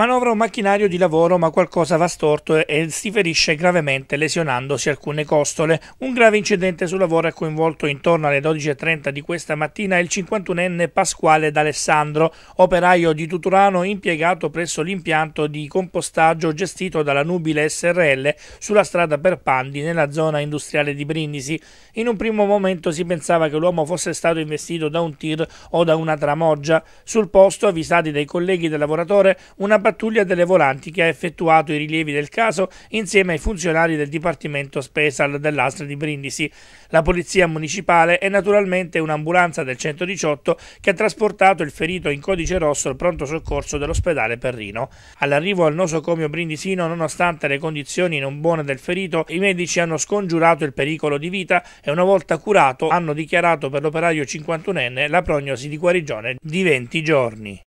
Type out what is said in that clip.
Manovra un macchinario di lavoro ma qualcosa va storto e si ferisce gravemente lesionandosi alcune costole. Un grave incidente sul lavoro ha coinvolto intorno alle 12.30 di questa mattina il 51enne Pasquale D'Alessandro, operaio di Tuturano impiegato presso l'impianto di compostaggio gestito dalla Nubile SRL sulla strada Perpandi nella zona industriale di Brindisi. In un primo momento si pensava che l'uomo fosse stato investito da un tir o da una tramoggia. Sul posto, avvisati dai colleghi del lavoratore, una pattuglia delle volanti che ha effettuato i rilievi del caso insieme ai funzionari del Dipartimento Spesal dell'Astra di Brindisi, la Polizia Municipale e naturalmente un'ambulanza del 118 che ha trasportato il ferito in codice rosso al pronto soccorso dell'ospedale Perrino. All'arrivo al nosocomio brindisino, nonostante le condizioni non buone del ferito, i medici hanno scongiurato il pericolo di vita e una volta curato hanno dichiarato per l'operaio 51enne la prognosi di guarigione di 20 giorni.